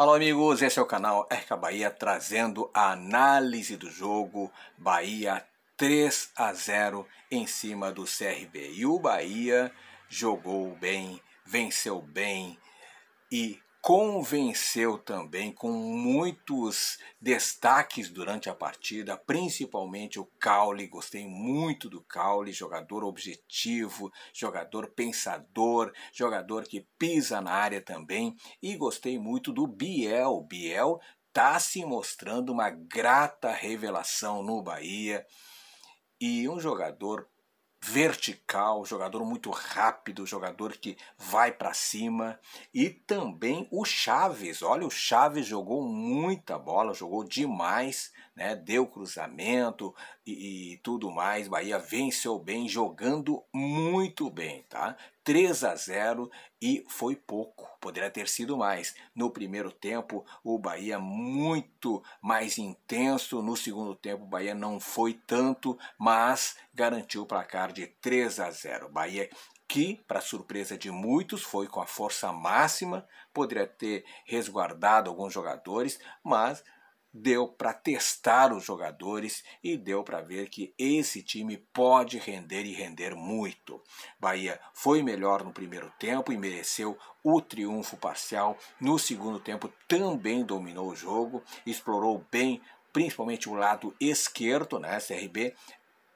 Alô, amigos, esse é o canal Erca Bahia trazendo a análise do jogo Bahia 3 a 0 em cima do CRB. E o Bahia jogou bem, venceu bem e convenceu também com muitos destaques durante a partida, principalmente o Caule. Gostei muito do Caule, jogador objetivo, jogador pensador, jogador que pisa na área também. E gostei muito do Biel. Biel está se mostrando uma grata revelação no Bahia e um jogador vertical, jogador muito rápido, jogador que vai para cima e também o Chaves. Olha, o Chaves jogou muita bola, jogou demais, né? Deu cruzamento, e, e tudo mais. Bahia venceu bem, jogando muito bem, tá? 3 a 0 e foi pouco, poderia ter sido mais. No primeiro tempo, o Bahia muito mais intenso, no segundo tempo, o Bahia não foi tanto, mas garantiu o placar de 3 a 0. Bahia que, para surpresa de muitos, foi com a força máxima, poderia ter resguardado alguns jogadores, mas deu para testar os jogadores e deu para ver que esse time pode render e render muito. Bahia foi melhor no primeiro tempo e mereceu o triunfo parcial. No segundo tempo também dominou o jogo, explorou bem principalmente o lado esquerdo, né, CRB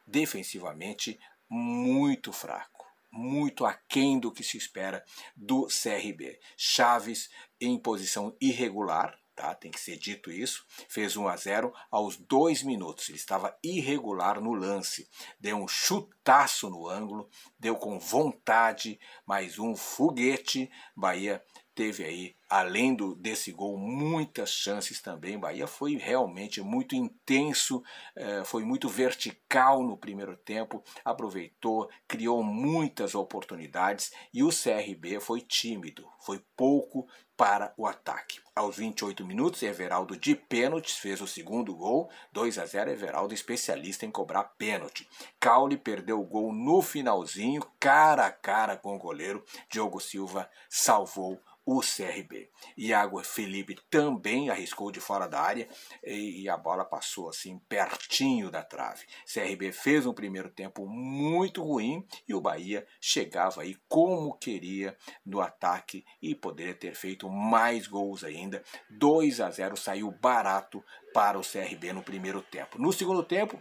defensivamente muito fraco, muito aquém do que se espera do CRB. Chaves em posição irregular, tá? Tem que ser dito isso. Fez 1 a 0 aos dois minutos. Ele estava irregular no lance. Deu um chutaço no ângulo, deu com vontade mais um foguete. Bahia teve aí, além do, desse gol, muitas chances também. Bahia foi realmente muito intenso, eh, foi muito vertical no primeiro tempo, aproveitou, criou muitas oportunidades e o CRB foi tímido, foi pouco para o ataque. Aos 28 minutos, Everaldo de pênaltis fez o segundo gol, 2 a 0. Everaldo especialista em cobrar pênalti. Caule perdeu o gol no finalzinho, cara a cara com o goleiro. Diogo Silva salvou o CRB. Iago Felipe também arriscou de fora da área e, a bola passou assim pertinho da trave. CRB fez um primeiro tempo muito ruim e o Bahia chegava aí como queria no ataque e poderia ter feito mais gols ainda. 2 a 0 saiu barato para o CRB no primeiro tempo. No segundo tempo,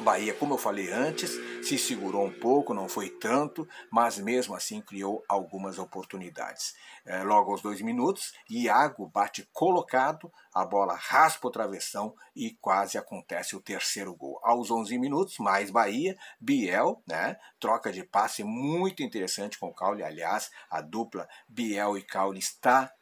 Bahia, como eu falei antes, se segurou um pouco, não foi tanto, mas mesmo assim criou algumas oportunidades. É, logo aos dois minutos, Iago bate colocado, a bola raspa o travessão e quase acontece o terceiro gol. Aos 11 minutos, mais Bahia, Biel, né? Troca de passe muito interessante com o Caule. Aliás, a dupla Biel e Caule está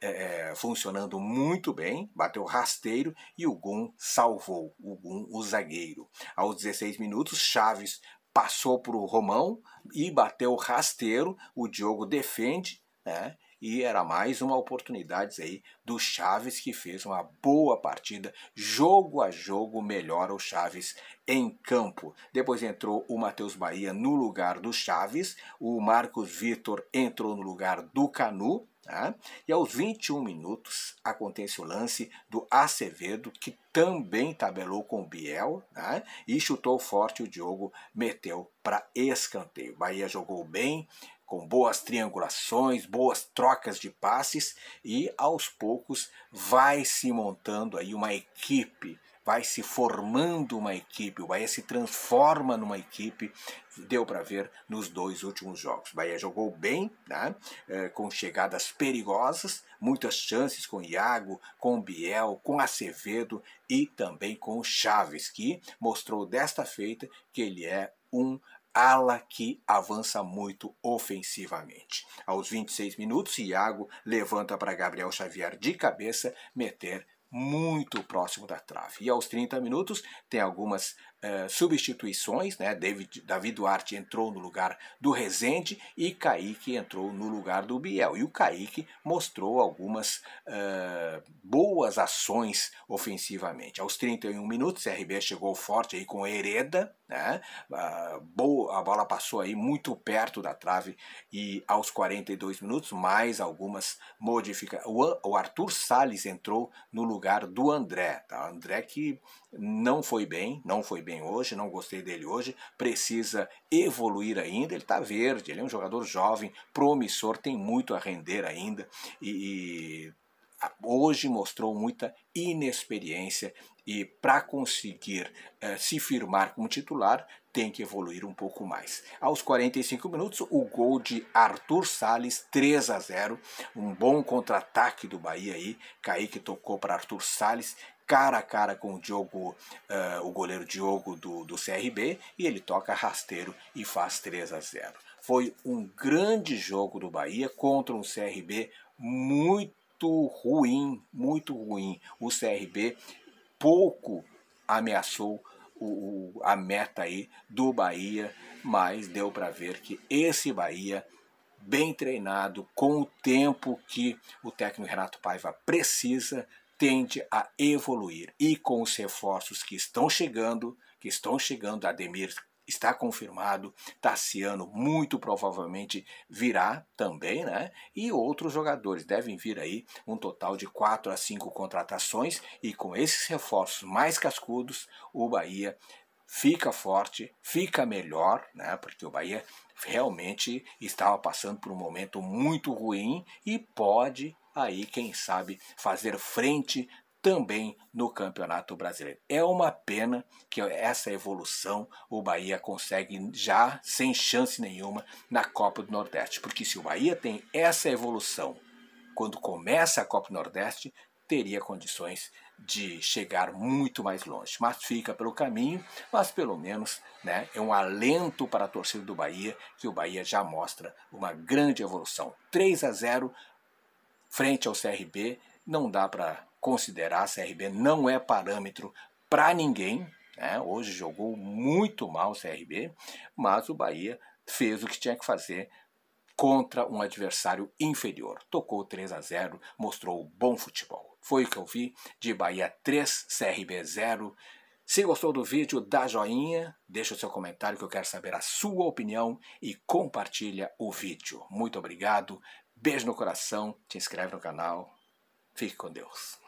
é, funcionando muito bem, bateu rasteiro e o Gun salvou, o Gun, o zagueiro. Aos 16 minutos, Chaves passou para o Romão e bateu rasteiro, o Diogo defende, né? E era mais uma oportunidade aí do Chaves que fez uma boa partida, jogo a jogo melhora o Chaves em campo. Depois entrou o Matheus Bahia no lugar do Chaves, o Marcos Vitor entrou no lugar do Canu, né? E aos 21 minutos acontece o lance do Acevedo, que também tabelou com o Biel né? e chutou forte. O Diogo meteu para escanteio. Bahia jogou bem, com boas triangulações, boas trocas de passes e aos poucos vai se montando aí uma equipe vai se formando uma equipe, o Bahia se transforma numa equipe, deu para ver nos dois últimos jogos. O Bahia jogou bem, né? É, com chegadas perigosas, muitas chances com Iago, com Biel, com Acevedo e também com Chaves, que mostrou desta feita que ele é um ala que avança muito ofensivamente. Aos 26 minutos, Iago levanta para Gabriel Xavier de cabeça meter muito próximo da trave. E aos 30 minutos tem algumas eh, substituições, né? David, David Duarte entrou no lugar do Rezende e Kaique entrou no lugar do Biel. E o Kaique mostrou algumas uh, boas ações ofensivamente. Aos 31 minutos, o RB chegou forte aí com Hereda, né? Uh, boa, a bola passou aí muito perto da trave e aos 42 minutos, mais algumas modificações. O, o Arthur Salles entrou no lugar do André, tá? André que não foi bem, não foi bem bem hoje, não gostei dele hoje, precisa evoluir ainda. Ele está verde, ele é um jogador jovem, promissor, tem muito a render ainda e, e hoje mostrou muita inexperiência e para conseguir eh, se firmar como titular tem que evoluir um pouco mais. Aos 45 minutos, o gol de Arthur Salles, 3 a 0, um bom contra-ataque do Bahia aí. Kaique tocou para Arthur Salles, cara a cara com o Diogo, uh, o goleiro Diogo do, do CRB, e ele toca rasteiro e faz 3 a 0. Foi um grande jogo do Bahia contra um CRB muito ruim, muito ruim. O CRB pouco ameaçou o, o, a meta aí do Bahia, mas deu para ver que esse Bahia bem treinado, com o tempo que o técnico Renato Paiva precisa, tende a evoluir e com os reforços que estão chegando, que estão chegando, Ademir está confirmado, Tassiano muito provavelmente virá também, né? E outros jogadores devem vir aí, um total de 4 a 5 contratações e com esses reforços mais cascudos, o Bahia fica forte, fica melhor, né? Porque o Bahia realmente estava passando por um momento muito ruim e pode aí, quem sabe, fazer frente também no Campeonato Brasileiro. É uma pena que essa evolução o Bahia consegue já sem chance nenhuma na Copa do Nordeste, porque se o Bahia tem essa evolução quando começa a Copa do Nordeste, teria condições de chegar muito mais longe, mas fica pelo caminho, mas pelo menos né, é um alento para a torcida do Bahia, que o Bahia já mostra uma grande evolução. 3 a 0 frente ao CRB, não dá para considerar. CRB não é parâmetro para ninguém. Né? Hoje jogou muito mal o CRB, mas o Bahia fez o que tinha que fazer contra um adversário inferior. Tocou 3 a 0, mostrou bom futebol. Foi o que eu vi de Bahia 3, CRB 0. Se gostou do vídeo, dá joinha, deixa o seu comentário que eu quero saber a sua opinião e compartilha o vídeo. Muito obrigado Beijo no coração, te inscreve no canal. Fique com Deus.